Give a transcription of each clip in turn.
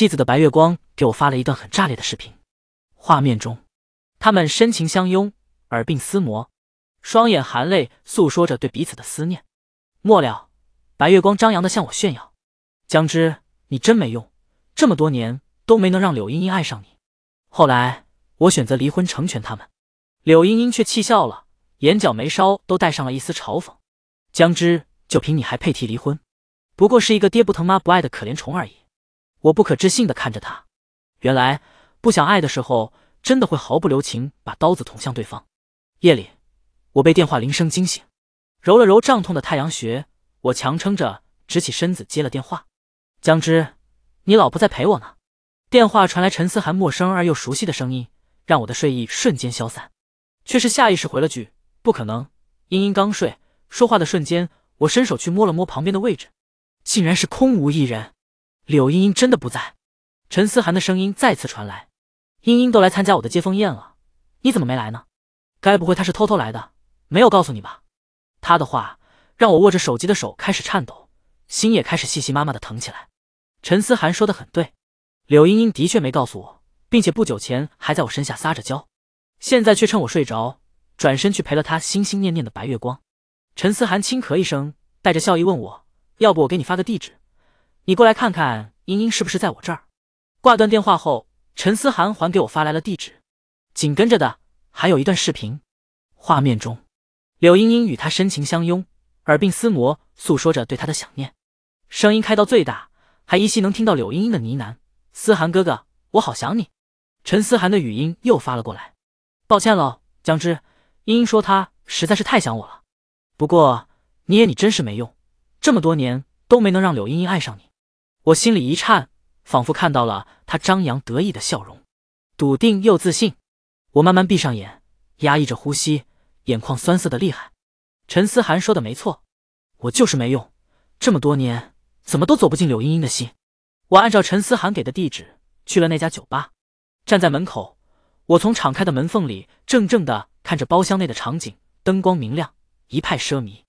妻子的白月光给我发了一段很炸裂的视频，画面中，他们深情相拥，耳鬓厮磨，双眼含泪诉说着对彼此的思念。末了，白月光张扬的向我炫耀：“姜之，你真没用，这么多年都没能让柳莺莺爱上你。”后来我选择离婚成全他们，柳莺莺却气笑了，眼角眉梢都带上了一丝嘲讽：“姜之，就凭你还配提离婚？不过是一个爹不疼妈不爱的可怜虫而已。”我不可置信的看着他，原来不想爱的时候，真的会毫不留情把刀子捅向对方。夜里，我被电话铃声惊醒，揉了揉胀痛的太阳穴，我强撑着直起身子接了电话。江之，你老婆在陪我呢。电话传来陈思涵陌生而又熟悉的声音，让我的睡意瞬间消散，却是下意识回了句：“不可能，茵茵刚睡。”说话的瞬间，我伸手去摸了摸旁边的位置，竟然是空无一人。柳莺莺真的不在，陈思涵的声音再次传来。莺莺都来参加我的接风宴了，你怎么没来呢？该不会她是偷偷来的，没有告诉你吧？他的话让我握着手机的手开始颤抖，心也开始细细麻麻的疼起来。陈思涵说的很对，柳莺莺的确没告诉我，并且不久前还在我身下撒着娇，现在却趁我睡着，转身去陪了她心心念念的白月光。陈思涵轻咳一声，带着笑意问我，要不我给你发个地址？你过来看看，英英是不是在我这儿？挂断电话后，陈思涵还给我发来了地址，紧跟着的还有一段视频。画面中，柳莺莺与他深情相拥，耳鬓厮磨，诉说着对他的想念，声音开到最大，还依稀能听到柳莺莺的呢喃：“思涵哥哥，我好想你。”陈思涵的语音又发了过来：“抱歉喽，江之，英英说她实在是太想我了。不过你也，你真是没用，这么多年都没能让柳莺莺爱上你。”我心里一颤，仿佛看到了他张扬得意的笑容，笃定又自信。我慢慢闭上眼，压抑着呼吸，眼眶酸涩的厉害。陈思涵说的没错，我就是没用，这么多年怎么都走不进柳莺莺的心。我按照陈思涵给的地址去了那家酒吧，站在门口，我从敞开的门缝里怔怔的看着包厢内的场景，灯光明亮，一派奢靡。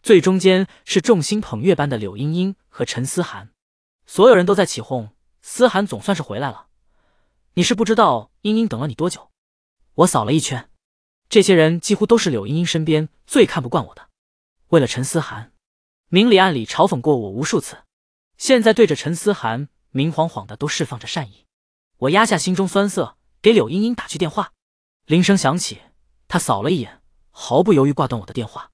最中间是众星捧月般的柳莺莺和陈思涵。所有人都在起哄，思涵总算是回来了。你是不知道，英英等了你多久。我扫了一圈，这些人几乎都是柳莺莺身边最看不惯我的，为了陈思涵，明里暗里嘲讽过我无数次。现在对着陈思涵，明晃晃的都释放着善意。我压下心中酸涩，给柳莺莺打去电话。铃声响起，她扫了一眼，毫不犹豫挂断我的电话，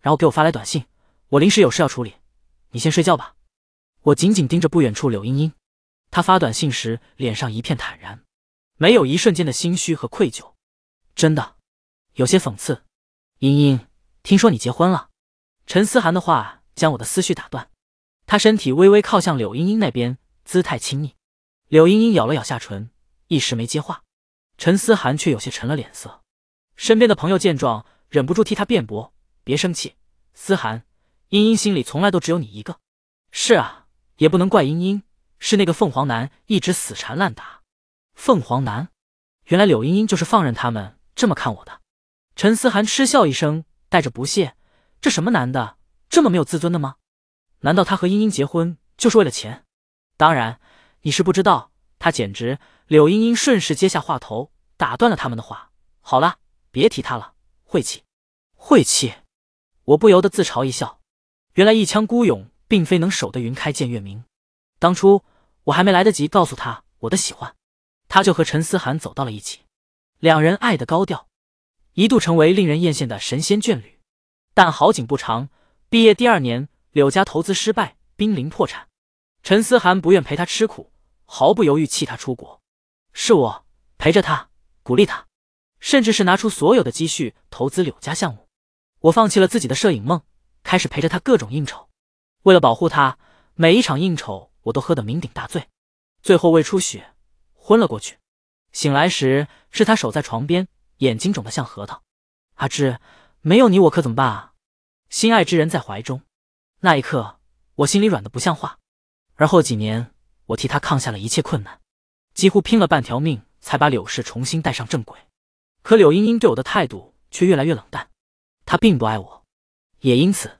然后给我发来短信：我临时有事要处理，你先睡觉吧。我紧紧盯着不远处柳莺莺，她发短信时脸上一片坦然，没有一瞬间的心虚和愧疚，真的有些讽刺。莺莺，听说你结婚了？陈思涵的话将我的思绪打断，他身体微微靠向柳莺莺那边，姿态亲昵。柳莺莺咬了咬下唇，一时没接话。陈思涵却有些沉了脸色，身边的朋友见状忍不住替他辩驳：“别生气，思涵，莺莺心里从来都只有你一个。”是啊。也不能怪英英，是那个凤凰男一直死缠烂打。凤凰男，原来柳莺莺就是放任他们这么看我的。陈思涵嗤笑一声，带着不屑：“这什么男的，这么没有自尊的吗？难道他和茵茵结婚就是为了钱？”当然，你是不知道，他简直……柳莺莺顺势接下话头，打断了他们的话：“好了，别提他了，晦气，晦气！”我不由得自嘲一笑，原来一腔孤勇。并非能守得云开见月明。当初我还没来得及告诉他我的喜欢，他就和陈思涵走到了一起，两人爱的高调，一度成为令人艳羡的神仙眷侣。但好景不长，毕业第二年，柳家投资失败，濒临破产。陈思涵不愿陪他吃苦，毫不犹豫弃他出国。是我陪着他，鼓励他，甚至是拿出所有的积蓄投资柳家项目。我放弃了自己的摄影梦，开始陪着他各种应酬。为了保护他，每一场应酬我都喝得酩酊大醉，最后胃出血，昏了过去。醒来时是他守在床边，眼睛肿得像核桃。阿芝，没有你我可怎么办啊？心爱之人在怀中，那一刻我心里软的不像话。而后几年，我替他抗下了一切困难，几乎拼了半条命才把柳氏重新带上正轨。可柳莺莺对我的态度却越来越冷淡，她并不爱我，也因此，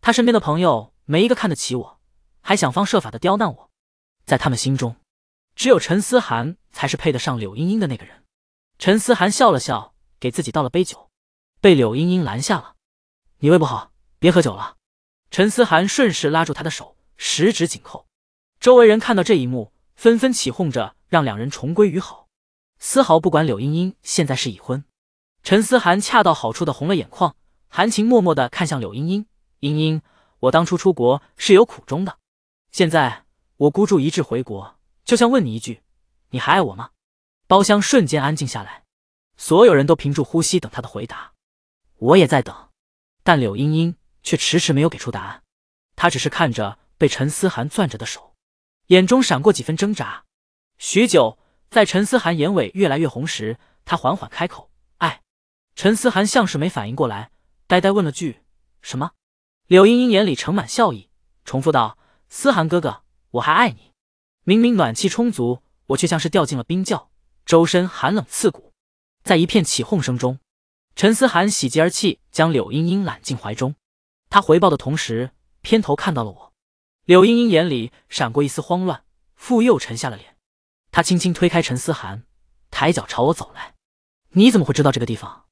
她身边的朋友。没一个看得起我，还想方设法的刁难我。在他们心中，只有陈思涵才是配得上柳莺莺的那个人。陈思涵笑了笑，给自己倒了杯酒，被柳莺莺拦下了：“你胃不好，别喝酒了。”陈思涵顺势拉住她的手，十指紧扣。周围人看到这一幕，纷纷起哄着让两人重归于好，丝毫不管柳莺莺现在是已婚。陈思涵恰到好处的红了眼眶，含情脉脉的看向柳莺莺：“莺莺。”我当初出国是有苦衷的，现在我孤注一掷回国，就像问你一句：你还爱我吗？包厢瞬间安静下来，所有人都屏住呼吸等他的回答。我也在等，但柳莺莺却迟迟没有给出答案。她只是看着被陈思涵攥着的手，眼中闪过几分挣扎。许久，在陈思涵眼尾越来越红时，她缓缓开口：“爱。”陈思涵像是没反应过来，呆呆问了句：“什么？”柳莺莺眼里盛满笑意，重复道：“思涵哥哥，我还爱你。”明明暖气充足，我却像是掉进了冰窖，周身寒冷刺骨。在一片起哄声中，陈思涵喜极而泣，将柳莺莺揽进怀中。他回报的同时，偏头看到了我。柳莺莺眼里闪过一丝慌乱，复又沉下了脸。她轻轻推开陈思涵，抬脚朝我走来。“你怎么会知道这个地方？”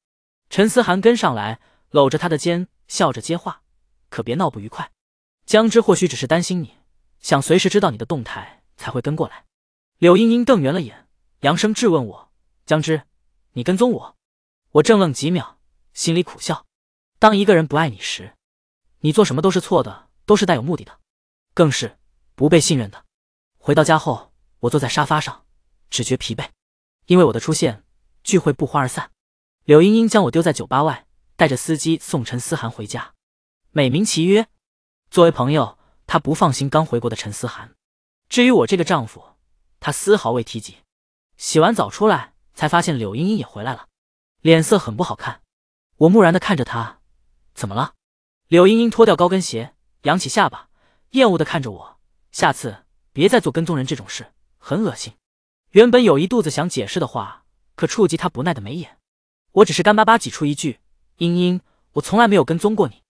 陈思涵跟上来，搂着她的肩，笑着接话。可别闹不愉快。江之或许只是担心你，想随时知道你的动态才会跟过来。柳莺莺瞪圆了眼，扬声质问我：“江之，你跟踪我？”我怔愣几秒，心里苦笑。当一个人不爱你时，你做什么都是错的，都是带有目的的，更是不被信任的。回到家后，我坐在沙发上，只觉疲惫，因为我的出现，聚会不欢而散。柳莺莺将我丢在酒吧外，带着司机送陈思涵回家。美名其曰，作为朋友，她不放心刚回国的陈思涵。至于我这个丈夫，他丝毫未提及。洗完澡出来，才发现柳莺莺也回来了，脸色很不好看。我木然的看着他，怎么了？柳莺莺脱掉高跟鞋，扬起下巴，厌恶的看着我。下次别再做跟踪人这种事，很恶心。原本有一肚子想解释的话，可触及她不耐的眉眼，我只是干巴巴挤出一句：“英英，我从来没有跟踪过你。”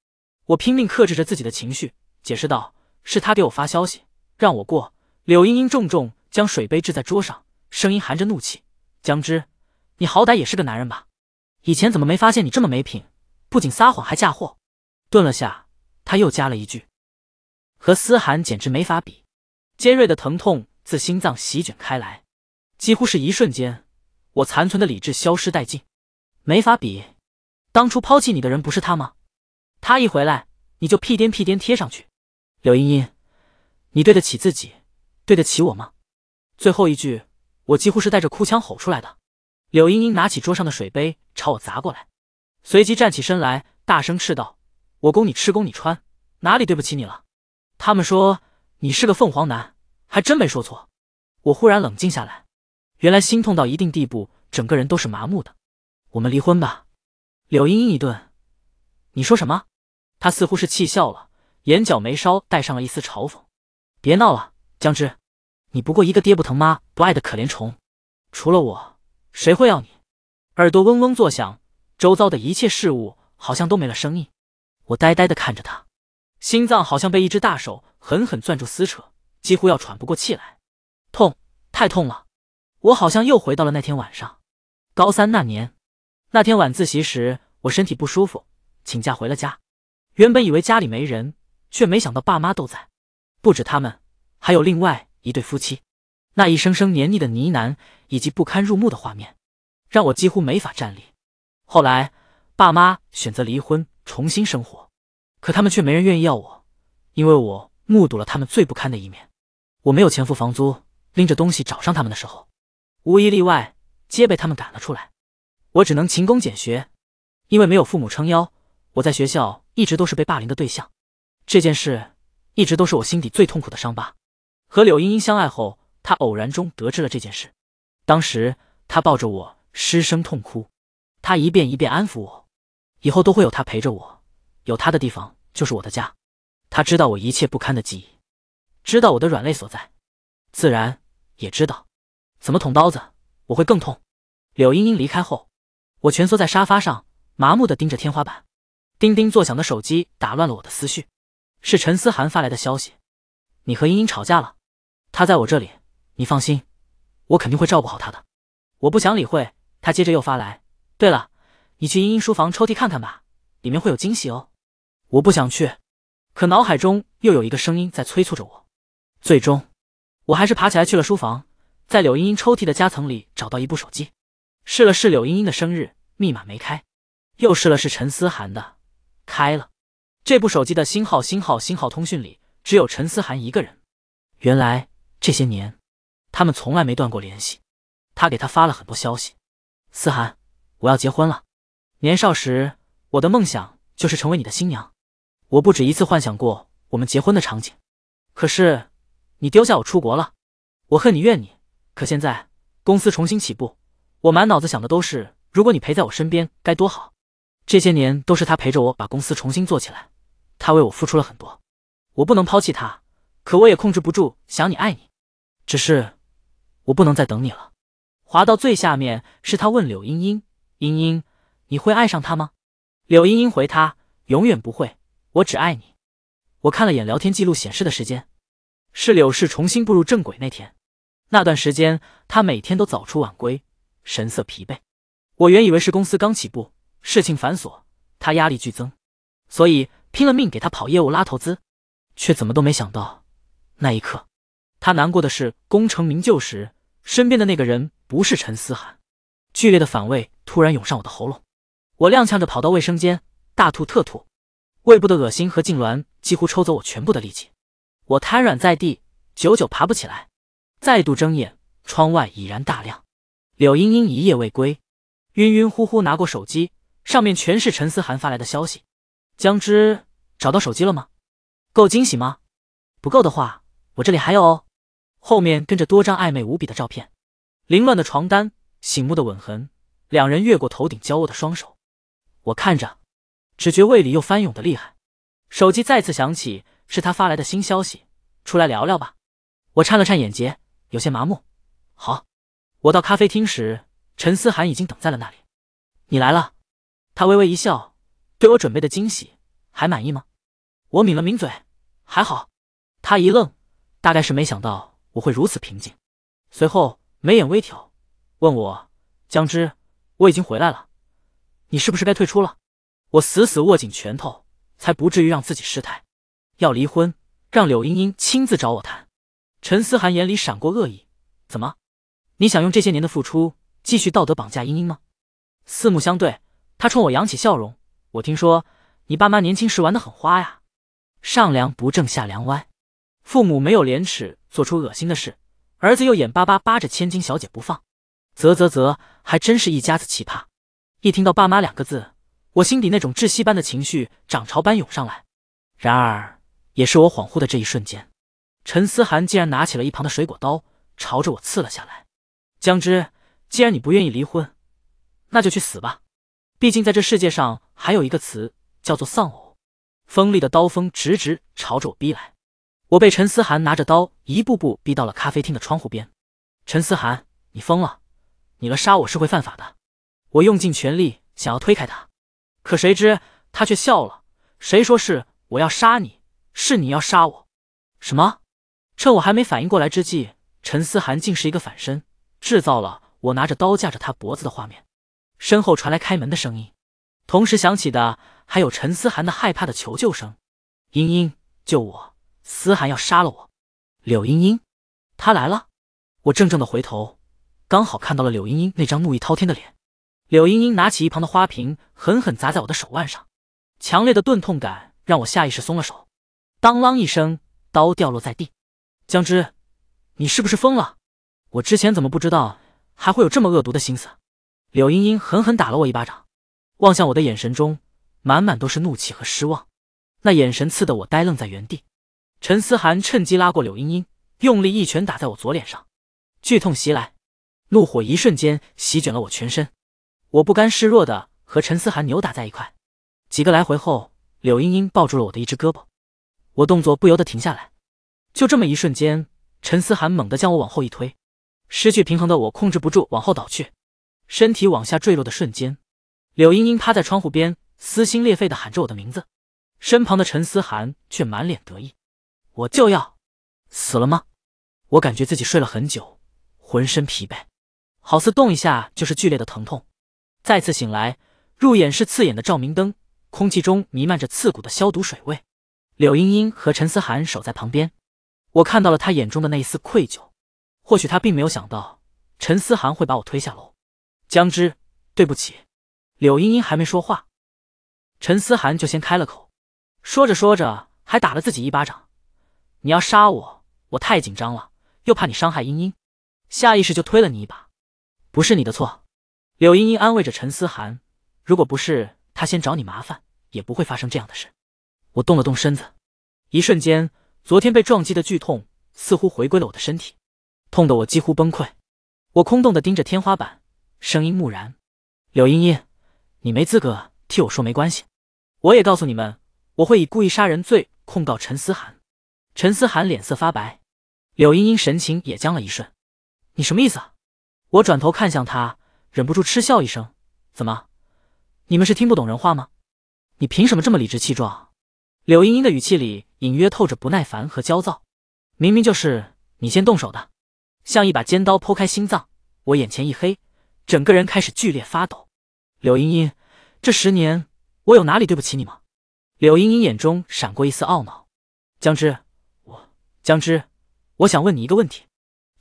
我拼命克制着自己的情绪，解释道：“是他给我发消息，让我过。”柳莺莺重重将水杯置在桌上，声音含着怒气：“姜之，你好歹也是个男人吧？以前怎么没发现你这么没品？不仅撒谎，还嫁祸。”顿了下，他又加了一句：“和思涵简直没法比。”尖锐的疼痛自心脏席卷开来，几乎是一瞬间，我残存的理智消失殆尽。没法比，当初抛弃你的人不是他吗？他一回来，你就屁颠屁颠贴上去。柳莺莺，你对得起自己，对得起我吗？最后一句，我几乎是带着哭腔吼出来的。柳莺莺拿起桌上的水杯朝我砸过来，随即站起身来，大声斥道：“我供你吃，供你穿，哪里对不起你了？”他们说你是个凤凰男，还真没说错。我忽然冷静下来，原来心痛到一定地步，整个人都是麻木的。我们离婚吧。柳莺莺一顿。你说什么？他似乎是气笑了，眼角眉梢带上了一丝嘲讽。别闹了，江之，你不过一个爹不疼妈不爱的可怜虫，除了我，谁会要你？耳朵嗡嗡作响，周遭的一切事物好像都没了声音。我呆呆的看着他，心脏好像被一只大手狠狠攥住撕扯，几乎要喘不过气来，痛，太痛了。我好像又回到了那天晚上，高三那年，那天晚自习时，我身体不舒服。请假回了家，原本以为家里没人，却没想到爸妈都在。不止他们，还有另外一对夫妻。那一声声黏腻的呢喃，以及不堪入目的画面，让我几乎没法站立。后来，爸妈选择离婚，重新生活。可他们却没人愿意要我，因为我目睹了他们最不堪的一面。我没有钱付房租，拎着东西找上他们的时候，无一例外皆被他们赶了出来。我只能勤工俭学，因为没有父母撑腰。我在学校一直都是被霸凌的对象，这件事一直都是我心底最痛苦的伤疤。和柳莺莺相爱后，她偶然中得知了这件事，当时她抱着我失声痛哭，她一遍一遍安抚我，以后都会有她陪着我，有她的地方就是我的家。她知道我一切不堪的记忆，知道我的软肋所在，自然也知道怎么捅刀子我会更痛。柳莺莺离开后，我蜷缩在沙发上，麻木地盯着天花板。叮叮作响的手机打乱了我的思绪，是陈思涵发来的消息。你和茵茵吵架了？她在我这里，你放心，我肯定会照顾好她的。我不想理会他，接着又发来。对了，你去茵茵书房抽屉看看吧，里面会有惊喜哦。我不想去，可脑海中又有一个声音在催促着我。最终，我还是爬起来去了书房，在柳茵茵抽屉的夹层里找到一部手机，试了试柳莺莺的生日密码没开，又试了试陈思涵的。开了，这部手机的新号新号新号通讯里只有陈思涵一个人。原来这些年他们从来没断过联系，他给他发了很多消息。思涵，我要结婚了。年少时我的梦想就是成为你的新娘，我不止一次幻想过我们结婚的场景。可是你丢下我出国了，我恨你怨你。可现在公司重新起步，我满脑子想的都是如果你陪在我身边该多好。这些年都是他陪着我，把公司重新做起来，他为我付出了很多，我不能抛弃他，可我也控制不住想你爱你。只是我不能再等你了。滑到最下面，是他问柳莺莺：“莺莺，你会爱上他吗？”柳莺莺回他：“永远不会，我只爱你。”我看了眼聊天记录显示的时间，是柳氏重新步入正轨那天。那段时间，他每天都早出晚归，神色疲惫。我原以为是公司刚起步。事情繁琐，他压力剧增，所以拼了命给他跑业务拉投资，却怎么都没想到那一刻，他难过的是功成名就时身边的那个人不是陈思涵。剧烈的反胃突然涌上我的喉咙，我踉跄着跑到卫生间，大吐特吐，胃部的恶心和痉挛几乎抽走我全部的力气，我瘫软在地，久久爬不起来。再度睁眼，窗外已然大亮，柳莺莺一夜未归，晕晕乎乎拿过手机。上面全是陈思涵发来的消息，江之找到手机了吗？够惊喜吗？不够的话，我这里还有哦。后面跟着多张暧昧无比的照片，凌乱的床单，醒目的吻痕，两人越过头顶交握的双手，我看着，只觉胃里又翻涌的厉害。手机再次响起，是他发来的新消息，出来聊聊吧。我颤了颤眼睫，有些麻木。好，我到咖啡厅时，陈思涵已经等在了那里。你来了。他微微一笑，对我准备的惊喜还满意吗？我抿了抿嘴，还好。他一愣，大概是没想到我会如此平静。随后眉眼微挑，问我：“姜芝，我已经回来了，你是不是该退出了？”我死死握紧拳头，才不至于让自己失态。要离婚，让柳莺莺亲自找我谈。陈思涵眼里闪过恶意：“怎么，你想用这些年的付出继续道德绑架莺莺吗？”四目相对。他冲我扬起笑容。我听说你爸妈年轻时玩的很花呀，上梁不正下梁歪，父母没有廉耻，做出恶心的事，儿子又眼巴巴扒着千金小姐不放，啧啧啧，还真是一家子奇葩。一听到“爸妈”两个字，我心底那种窒息般的情绪涨潮般涌上来。然而，也是我恍惚的这一瞬间，陈思涵竟然拿起了一旁的水果刀，朝着我刺了下来。江之，既然你不愿意离婚，那就去死吧。毕竟，在这世界上还有一个词叫做“丧偶”。锋利的刀锋直直朝着我逼来，我被陈思涵拿着刀一步步逼到了咖啡厅的窗户边。陈思涵，你疯了！你了杀我是会犯法的。我用尽全力想要推开他，可谁知他却笑了。谁说是我要杀你？是你要杀我？什么？趁我还没反应过来之际，陈思涵竟是一个反身，制造了我拿着刀架着他脖子的画面。身后传来开门的声音，同时响起的还有陈思涵的害怕的求救声：“英英，救我！思涵要杀了我！”柳英英，他来了！我怔怔的回头，刚好看到了柳英英那张怒意滔天的脸。柳英英拿起一旁的花瓶，狠狠砸在我的手腕上，强烈的钝痛感让我下意识松了手。当啷一声，刀掉落在地。江之，你是不是疯了？我之前怎么不知道还会有这么恶毒的心思？柳莺莺狠狠打了我一巴掌，望向我的眼神中满满都是怒气和失望，那眼神刺得我呆愣在原地。陈思涵趁机拉过柳莺莺，用力一拳打在我左脸上，剧痛袭来，怒火一瞬间席卷了我全身。我不甘示弱的和陈思涵扭打在一块，几个来回后，柳莺莺抱住了我的一只胳膊，我动作不由得停下来。就这么一瞬间，陈思涵猛地将我往后一推，失去平衡的我控制不住往后倒去。身体往下坠落的瞬间，柳莺莺趴在窗户边，撕心裂肺的喊着我的名字。身旁的陈思涵却满脸得意：“我就要死了吗？”我感觉自己睡了很久，浑身疲惫，好似动一下就是剧烈的疼痛。再次醒来，入眼是刺眼的照明灯，空气中弥漫着刺骨的消毒水味。柳莺莺和陈思涵守在旁边，我看到了她眼中的那一丝愧疚。或许她并没有想到陈思涵会把我推下楼。江之，对不起。柳莺莺还没说话，陈思涵就先开了口。说着说着，还打了自己一巴掌。你要杀我，我太紧张了，又怕你伤害莺莺，下意识就推了你一把，不是你的错。柳莺莺安慰着陈思涵：“如果不是他先找你麻烦，也不会发生这样的事。”我动了动身子，一瞬间，昨天被撞击的剧痛似乎回归了我的身体，痛得我几乎崩溃。我空洞的盯着天花板。声音木然，柳莺莺，你没资格替我说没关系。我也告诉你们，我会以故意杀人罪控告陈思涵。陈思涵脸色发白，柳莺莺神情也僵了一瞬。你什么意思？我转头看向他，忍不住嗤笑一声。怎么，你们是听不懂人话吗？你凭什么这么理直气壮？柳莺莺的语气里隐约透着不耐烦和焦躁。明明就是你先动手的，像一把尖刀剖开心脏。我眼前一黑。整个人开始剧烈发抖。柳莺莺，这十年我有哪里对不起你吗？柳莺莺眼中闪过一丝懊恼。江之，我江之，我想问你一个问题。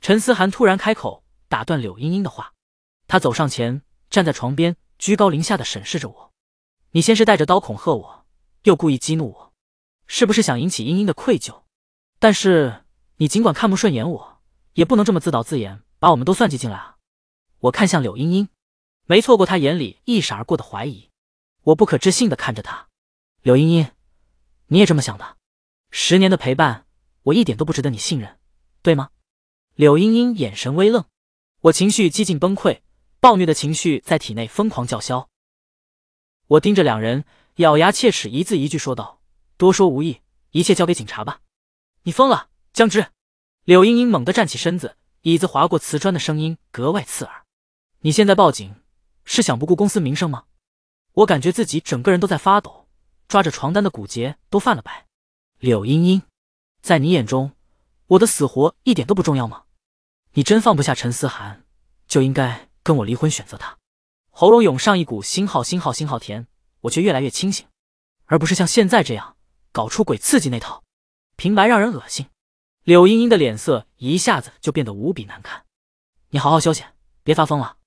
陈思涵突然开口打断柳莺莺的话。他走上前，站在床边，居高临下的审视着我。你先是带着刀恐吓我，又故意激怒我，是不是想引起莺莺的愧疚？但是你尽管看不顺眼，我也不能这么自导自演，把我们都算计进来啊！我看向柳莺莺，没错过她眼里一闪而过的怀疑。我不可置信的看着她，柳莺莺，你也这么想的？十年的陪伴，我一点都不值得你信任，对吗？柳莺莺眼神微愣，我情绪几近崩溃，暴虐的情绪在体内疯狂叫嚣。我盯着两人，咬牙切齿，一字一句说道：“多说无益，一切交给警察吧。”你疯了，江直！柳莺莺猛地站起身子，椅子划过瓷砖的声音格外刺耳。你现在报警，是想不顾公司名声吗？我感觉自己整个人都在发抖，抓着床单的骨节都泛了白。柳莺莺，在你眼中，我的死活一点都不重要吗？你真放不下陈思涵，就应该跟我离婚，选择他。喉咙涌上一股新号新号新号甜，我却越来越清醒，而不是像现在这样搞出轨刺激那套，平白让人恶心。柳莺莺的脸色一下子就变得无比难看。你好好休息，别发疯了。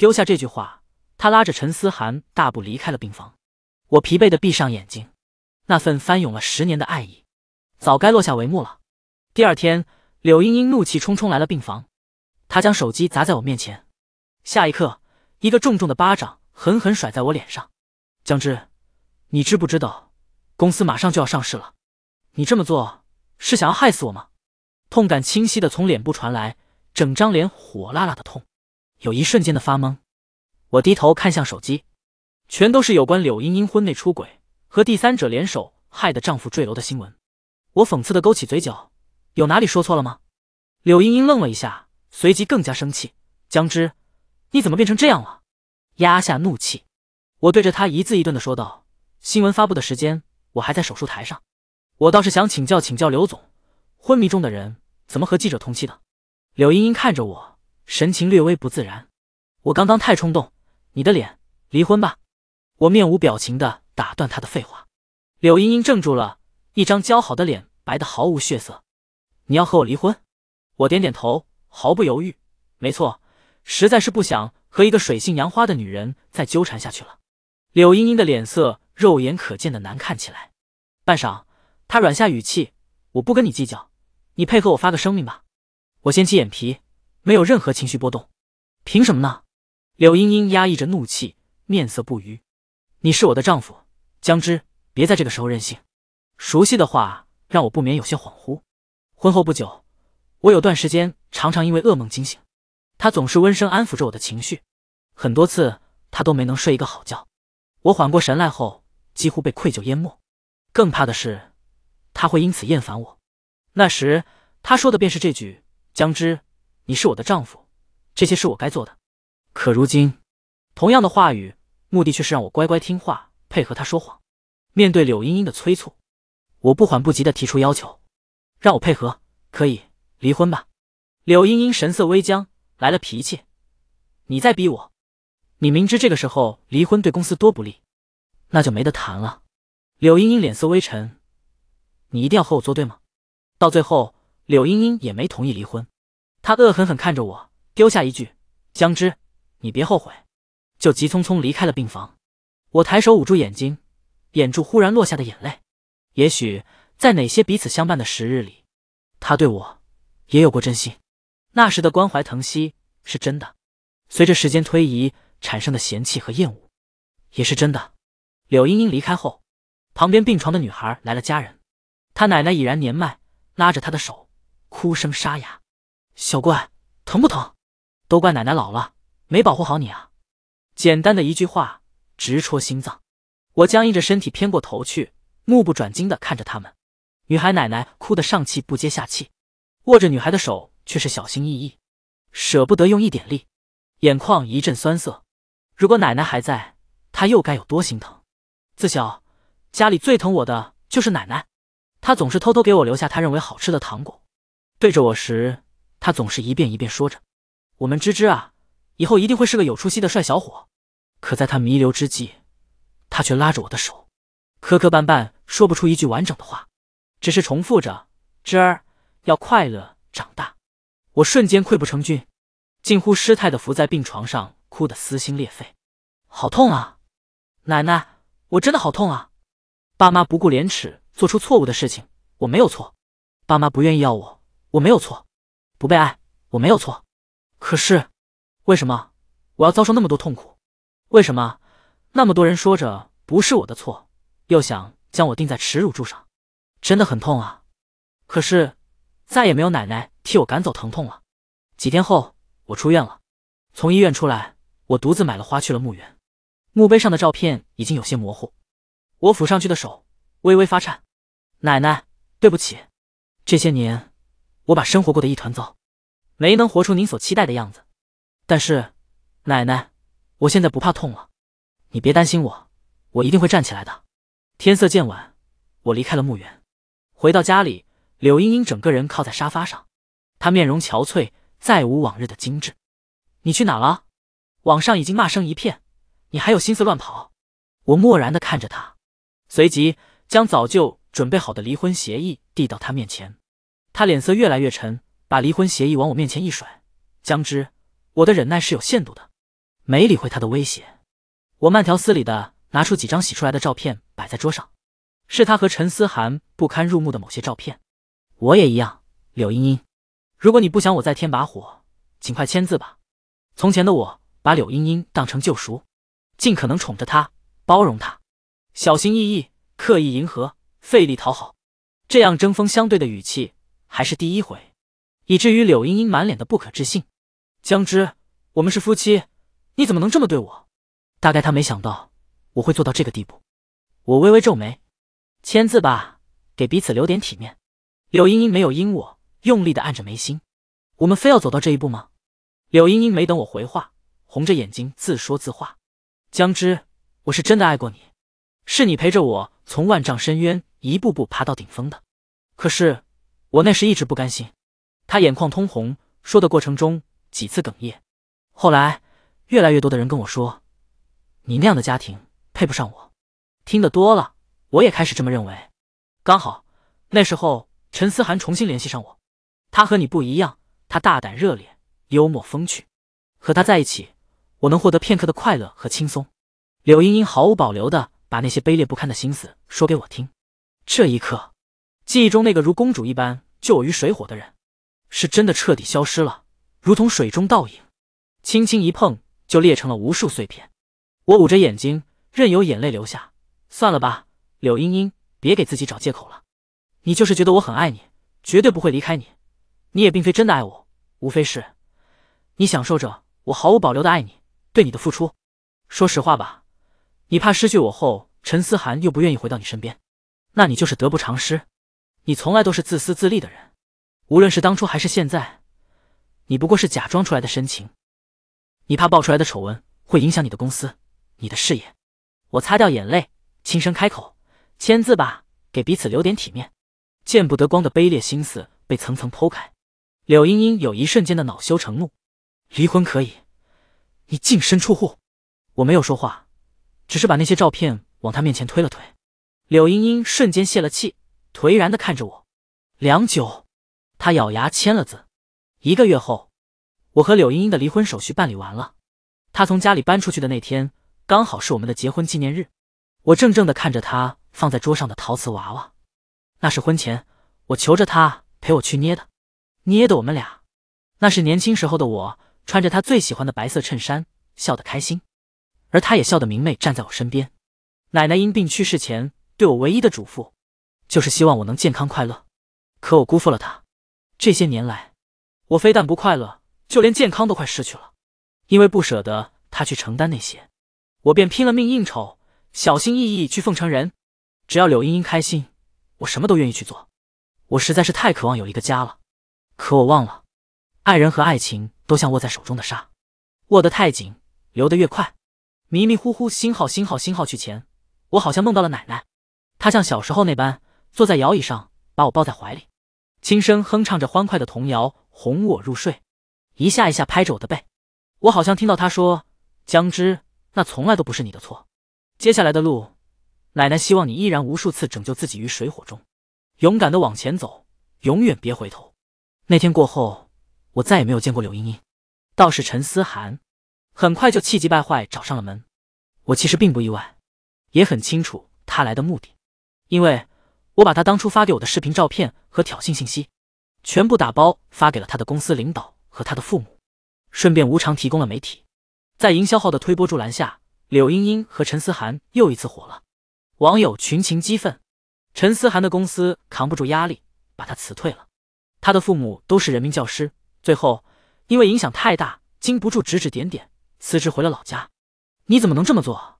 丢下这句话，他拉着陈思涵大步离开了病房。我疲惫地闭上眼睛，那份翻涌了十年的爱意，早该落下帷幕了。第二天，柳莺莺怒气冲冲来了病房，她将手机砸在我面前，下一刻，一个重重的巴掌狠狠甩在我脸上。江之，你知不知道，公司马上就要上市了，你这么做是想要害死我吗？痛感清晰的从脸部传来，整张脸火辣辣的痛。有一瞬间的发懵，我低头看向手机，全都是有关柳莺莺婚内出轨和第三者联手害得丈夫坠楼的新闻。我讽刺的勾起嘴角，有哪里说错了吗？柳莺莺愣了一下，随即更加生气，姜之，你怎么变成这样了？压下怒气，我对着她一字一顿的说道：“新闻发布的时间，我还在手术台上。我倒是想请教请教刘总，昏迷中的人怎么和记者通气的？”柳莺莺看着我。神情略微不自然，我刚刚太冲动。你的脸，离婚吧！我面无表情的打断他的废话。柳莺莺怔住了，一张姣好的脸白得毫无血色。你要和我离婚？我点点头，毫不犹豫。没错，实在是不想和一个水性杨花的女人再纠缠下去了。柳莺莺的脸色肉眼可见的难看起来。半晌，她软下语气：“我不跟你计较，你配合我发个声明吧。”我掀起眼皮。没有任何情绪波动，凭什么呢？柳莺莺压抑着怒气，面色不愉。你是我的丈夫，江之，别在这个时候任性。熟悉的话让我不免有些恍惚。婚后不久，我有段时间常常因为噩梦惊醒，他总是温声安抚着我的情绪，很多次他都没能睡一个好觉。我缓过神来后，几乎被愧疚淹没。更怕的是他会因此厌烦我。那时他说的便是这句，江之。你是我的丈夫，这些是我该做的。可如今，同样的话语，目的却是让我乖乖听话，配合他说谎。面对柳莺莺的催促，我不缓不急地提出要求，让我配合，可以离婚吧？柳莺莺神色微僵，来了脾气，你再逼我？你明知这个时候离婚对公司多不利，那就没得谈了。柳莺莺脸色微沉，你一定要和我作对吗？到最后，柳莺莺也没同意离婚。他恶狠狠看着我，丢下一句：“江之，你别后悔。”就急匆匆离开了病房。我抬手捂住眼睛，掩住忽然落下的眼泪。也许在哪些彼此相伴的时日里，他对我也有过真心。那时的关怀疼惜是真的。随着时间推移，产生的嫌弃和厌恶也是真的。柳莺莺离开后，旁边病床的女孩来了家人。她奶奶已然年迈，拉着她的手，哭声沙哑。小怪，疼不疼？都怪奶奶老了，没保护好你啊！简单的一句话，直戳心脏。我僵硬着身体，偏过头去，目不转睛的看着他们。女孩奶奶哭得上气不接下气，握着女孩的手却是小心翼翼，舍不得用一点力，眼眶一阵酸涩。如果奶奶还在，她又该有多心疼。自小，家里最疼我的就是奶奶，她总是偷偷给我留下她认为好吃的糖果，对着我时。他总是一遍一遍说着：“我们芝芝啊，以后一定会是个有出息的帅小伙。”可在他弥留之际，他却拉着我的手，磕磕绊绊说不出一句完整的话，只是重复着：“芝儿要快乐长大。”我瞬间溃不成军，近乎失态的伏在病床上，哭得撕心裂肺，好痛啊！奶奶，我真的好痛啊！爸妈不顾廉耻做出错误的事情，我没有错；爸妈不愿意要我，我没有错。不被爱，我没有错。可是，为什么我要遭受那么多痛苦？为什么那么多人说着不是我的错，又想将我钉在耻辱柱上？真的很痛啊！可是再也没有奶奶替我赶走疼痛了。几天后，我出院了。从医院出来，我独自买了花去了墓园。墓碑上的照片已经有些模糊，我抚上去的手微微发颤。奶奶，对不起，这些年。我把生活过的一团糟，没能活出您所期待的样子。但是，奶奶，我现在不怕痛了，你别担心我，我一定会站起来的。天色渐晚，我离开了墓园，回到家里。柳莺莺整个人靠在沙发上，她面容憔悴，再无往日的精致。你去哪了？网上已经骂声一片，你还有心思乱跑？我漠然的看着她，随即将早就准备好的离婚协议递到她面前。他脸色越来越沉，把离婚协议往我面前一甩：“江之，我的忍耐是有限度的。”没理会他的威胁，我慢条斯理的拿出几张洗出来的照片，摆在桌上，是他和陈思涵不堪入目的某些照片。我也一样，柳莺莺，如果你不想我再添把火，尽快签字吧。从前的我把柳莺莺当成救赎，尽可能宠着她，包容她，小心翼翼，刻意迎合，费力讨好，这样针锋相对的语气。还是第一回，以至于柳莺莺满脸的不可置信。江之，我们是夫妻，你怎么能这么对我？大概他没想到我会做到这个地步。我微微皱眉，签字吧，给彼此留点体面。柳莺莺没有因我，用力的按着眉心。我们非要走到这一步吗？柳莺莺没等我回话，红着眼睛自说自话。江之，我是真的爱过你，是你陪着我从万丈深渊一步步爬到顶峰的。可是。我那时一直不甘心，他眼眶通红，说的过程中几次哽咽。后来越来越多的人跟我说，你那样的家庭配不上我，听得多了，我也开始这么认为。刚好那时候陈思涵重新联系上我，他和你不一样，他大胆热烈，幽默风趣，和他在一起，我能获得片刻的快乐和轻松。柳莺莺毫无保留的把那些卑劣不堪的心思说给我听，这一刻。记忆中那个如公主一般救我于水火的人，是真的彻底消失了，如同水中倒影，轻轻一碰就裂成了无数碎片。我捂着眼睛，任由眼泪流下。算了吧，柳莺莺，别给自己找借口了。你就是觉得我很爱你，绝对不会离开你。你也并非真的爱我，无非是你享受着我毫无保留的爱你，对你的付出。说实话吧，你怕失去我后，陈思涵又不愿意回到你身边，那你就是得不偿失。你从来都是自私自利的人，无论是当初还是现在，你不过是假装出来的深情。你怕爆出来的丑闻会影响你的公司、你的事业。我擦掉眼泪，轻声开口：“签字吧，给彼此留点体面。”见不得光的卑劣心思被层层剖开，柳莺莺有一瞬间的恼羞成怒。离婚可以，你净身出户。我没有说话，只是把那些照片往他面前推了推。柳莺莺瞬间泄了气。颓然的看着我，良久，他咬牙签了字。一个月后，我和柳莺莺的离婚手续办理完了。他从家里搬出去的那天，刚好是我们的结婚纪念日。我怔怔的看着他放在桌上的陶瓷娃娃，那是婚前我求着他陪我去捏的，捏的我们俩。那是年轻时候的我，穿着他最喜欢的白色衬衫，笑得开心，而他也笑得明媚，站在我身边。奶奶因病去世前，对我唯一的嘱咐。就是希望我能健康快乐，可我辜负了他。这些年来，我非但不快乐，就连健康都快失去了。因为不舍得他去承担那些，我便拼了命应酬，小心翼翼去奉承人。只要柳莺莺开心，我什么都愿意去做。我实在是太渴望有一个家了，可我忘了，爱人和爱情都像握在手中的沙，握得太紧，流得越快。迷迷糊糊，星号星号星号去前，我好像梦到了奶奶，她像小时候那般。坐在摇椅上，把我抱在怀里，轻声哼唱着欢快的童谣哄我入睡，一下一下拍着我的背。我好像听到他说：“姜之，那从来都不是你的错。接下来的路，奶奶希望你依然无数次拯救自己于水火中，勇敢的往前走，永远别回头。”那天过后，我再也没有见过柳莺莺，倒是陈思涵很快就气急败坏找上了门。我其实并不意外，也很清楚他来的目的，因为。我把他当初发给我的视频、照片和挑衅信息，全部打包发给了他的公司领导和他的父母，顺便无偿提供了媒体。在营销号的推波助澜下，柳莺莺和陈思涵又一次火了，网友群情激愤。陈思涵的公司扛不住压力，把他辞退了。他的父母都是人民教师，最后因为影响太大，经不住指指点点，辞职回了老家。你怎么能这么做？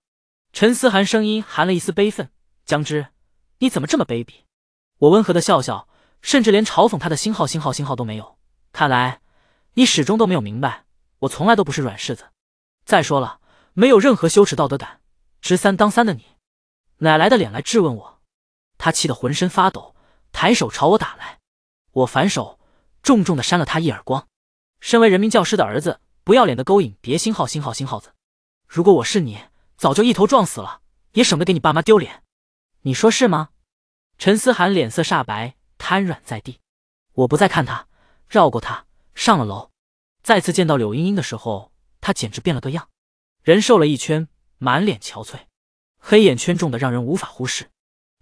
陈思涵声音含了一丝悲愤，姜之。你怎么这么卑鄙？我温和的笑笑，甚至连嘲讽他的星号星号星号都没有。看来你始终都没有明白，我从来都不是软柿子。再说了，没有任何羞耻道德感，值三当三的你，哪来的脸来质问我？他气得浑身发抖，抬手朝我打来。我反手重重的扇了他一耳光。身为人民教师的儿子，不要脸的勾引别星号星号星号子。如果我是你，早就一头撞死了，也省得给你爸妈丢脸。你说是吗？陈思涵脸色煞白，瘫软在地。我不再看他，绕过他，上了楼。再次见到柳莺莺的时候，她简直变了个样，人瘦了一圈，满脸憔悴，黑眼圈重的让人无法忽视，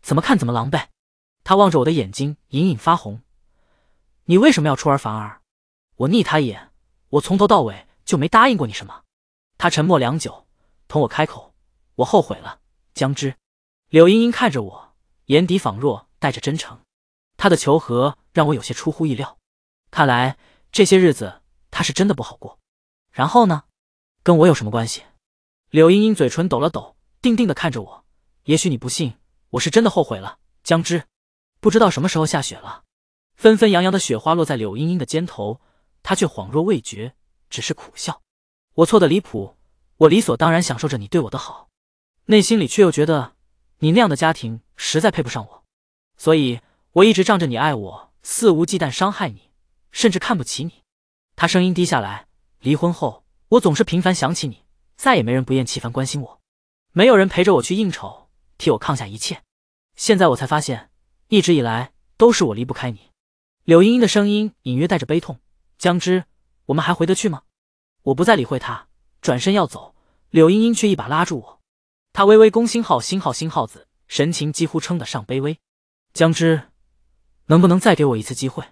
怎么看怎么狼狈。他望着我的眼睛，隐隐发红。你为什么要出尔反尔？我睨他一眼，我从头到尾就没答应过你什么。他沉默良久，同我开口：“我后悔了，江之。”柳莺莺看着我，眼底仿若带着真诚。她的求和让我有些出乎意料，看来这些日子她是真的不好过。然后呢？跟我有什么关系？柳莺莺嘴唇抖了抖，定定的看着我。也许你不信，我是真的后悔了。江之，不知道什么时候下雪了，纷纷扬扬的雪花落在柳莺莺的肩头，她却恍若未觉，只是苦笑。我错的离谱，我理所当然享受着你对我的好，内心里却又觉得。你那样的家庭实在配不上我，所以我一直仗着你爱我，肆无忌惮伤害你，甚至看不起你。他声音低下来，离婚后我总是频繁想起你，再也没人不厌其烦关心我，没有人陪着我去应酬，替我扛下一切。现在我才发现，一直以来都是我离不开你。柳莺莺的声音隐约带着悲痛，江之，我们还回得去吗？我不再理会他，转身要走，柳莺莺却一把拉住我。他微微弓，星号星号星号子，神情几乎称得上卑微。姜之，能不能再给我一次机会？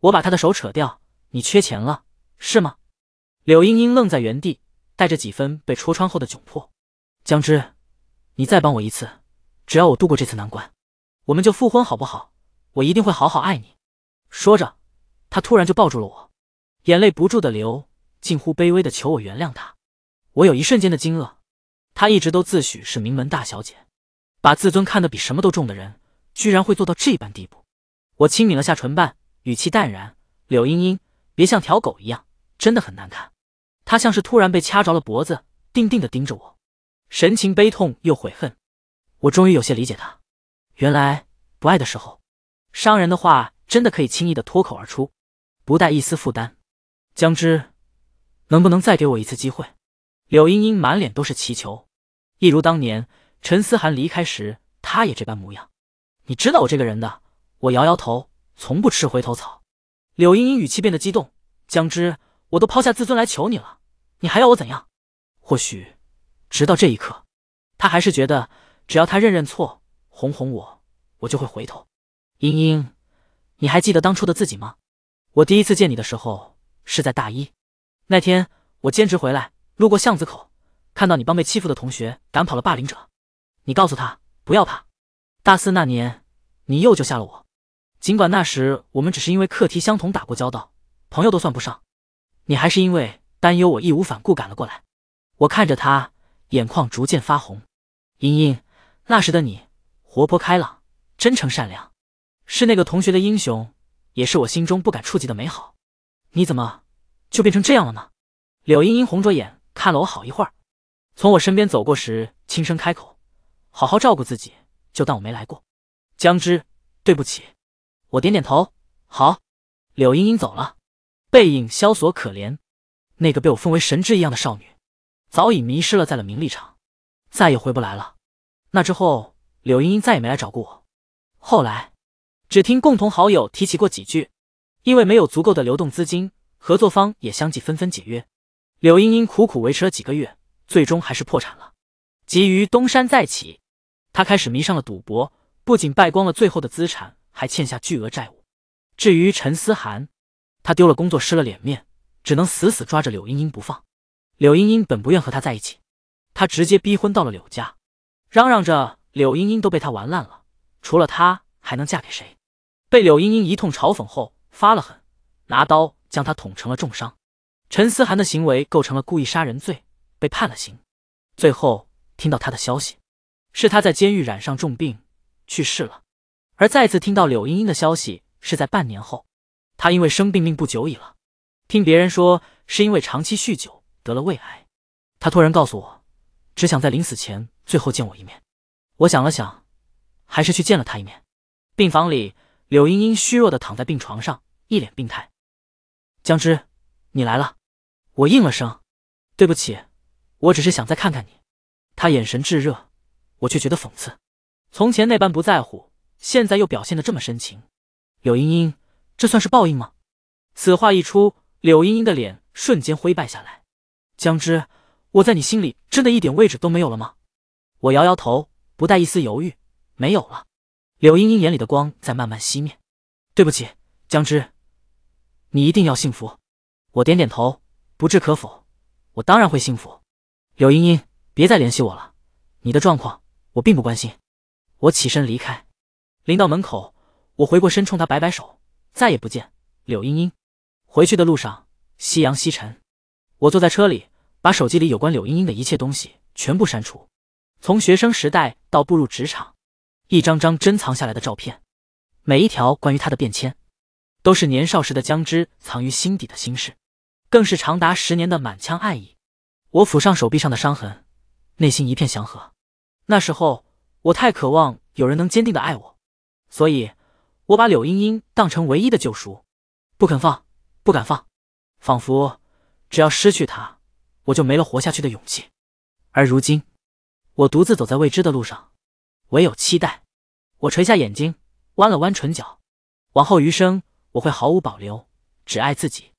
我把他的手扯掉。你缺钱了是吗？柳莺莺愣在原地，带着几分被戳穿后的窘迫。姜之，你再帮我一次，只要我度过这次难关，我们就复婚好不好？我一定会好好爱你。说着，他突然就抱住了我，眼泪不住的流，近乎卑微的求我原谅他。我有一瞬间的惊愕。她一直都自诩是名门大小姐，把自尊看得比什么都重的人，居然会做到这般地步。我轻抿了下唇瓣，语气淡然：“柳莺莺，别像条狗一样，真的很难看。”她像是突然被掐着了脖子，定定地盯着我，神情悲痛又悔恨。我终于有些理解她，原来不爱的时候，伤人的话真的可以轻易地脱口而出，不带一丝负担。姜之，能不能再给我一次机会？柳莺莺满脸都是祈求，一如当年陈思涵离开时，她也这般模样。你知道我这个人，的我摇摇头，从不吃回头草。柳莺莺语气变得激动：“江之，我都抛下自尊来求你了，你还要我怎样？”或许直到这一刻，她还是觉得，只要她认认错，哄哄我，我就会回头。莺莺，你还记得当初的自己吗？我第一次见你的时候是在大一那天，我兼职回来。路过巷子口，看到你帮被欺负的同学赶跑了霸凌者，你告诉他不要怕。大四那年，你又救下了我，尽管那时我们只是因为课题相同打过交道，朋友都算不上，你还是因为担忧我义无反顾赶了过来。我看着他，眼眶逐渐发红。茵茵，那时的你活泼开朗、真诚善良，是那个同学的英雄，也是我心中不敢触及的美好。你怎么就变成这样了呢？柳茵茵红着眼。看了我好一会儿，从我身边走过时，轻声开口：“好好照顾自己，就当我没来过。”江之，对不起。我点点头，好。柳莺莺走了，背影萧索可怜。那个被我奉为神之一样的少女，早已迷失了在了名利场，再也回不来了。那之后，柳莺莺再也没来找过我。后来，只听共同好友提起过几句，因为没有足够的流动资金，合作方也相继纷纷解约。柳莺莺苦苦维持了几个月，最终还是破产了。急于东山再起，她开始迷上了赌博，不仅败光了最后的资产，还欠下巨额债务。至于陈思涵，他丢了工作，失了脸面，只能死死抓着柳莺莺不放。柳莺莺本不愿和他在一起，他直接逼婚到了柳家，嚷嚷着柳莺莺都被他玩烂了，除了他还能嫁给谁？被柳莺莺一通嘲讽后，发了狠，拿刀将他捅成了重伤。陈思涵的行为构成了故意杀人罪，被判了刑。最后听到他的消息，是他在监狱染上重病去世了。而再次听到柳莺莺的消息，是在半年后，他因为生病命不久矣了。听别人说，是因为长期酗酒得了胃癌。他托人告诉我，只想在临死前最后见我一面。我想了想，还是去见了他一面。病房里，柳莺莺虚弱的躺在病床上，一脸病态。江之，你来了。我应了声，对不起，我只是想再看看你。他眼神炙热，我却觉得讽刺。从前那般不在乎，现在又表现得这么深情。柳莺莺，这算是报应吗？此话一出，柳莺莺的脸瞬间灰败下来。江之，我在你心里真的一点位置都没有了吗？我摇摇头，不带一丝犹豫，没有了。柳莺莺眼里的光在慢慢熄灭。对不起，江之，你一定要幸福。我点点头。不置可否，我当然会幸福。柳莺莺，别再联系我了，你的状况我并不关心。我起身离开，临到门口，我回过身冲他摆摆手，再也不见。柳莺莺，回去的路上，夕阳西沉，我坐在车里，把手机里有关柳莺莺的一切东西全部删除。从学生时代到步入职场，一张张珍藏下来的照片，每一条关于她的便签，都是年少时的江之藏于心底的心事。更是长达十年的满腔爱意。我抚上手臂上的伤痕，内心一片祥和。那时候，我太渴望有人能坚定的爱我，所以我把柳莺莺当成唯一的救赎，不肯放，不敢放。仿佛只要失去她，我就没了活下去的勇气。而如今，我独自走在未知的路上，唯有期待。我垂下眼睛，弯了弯唇角。往后余生，我会毫无保留，只爱自己。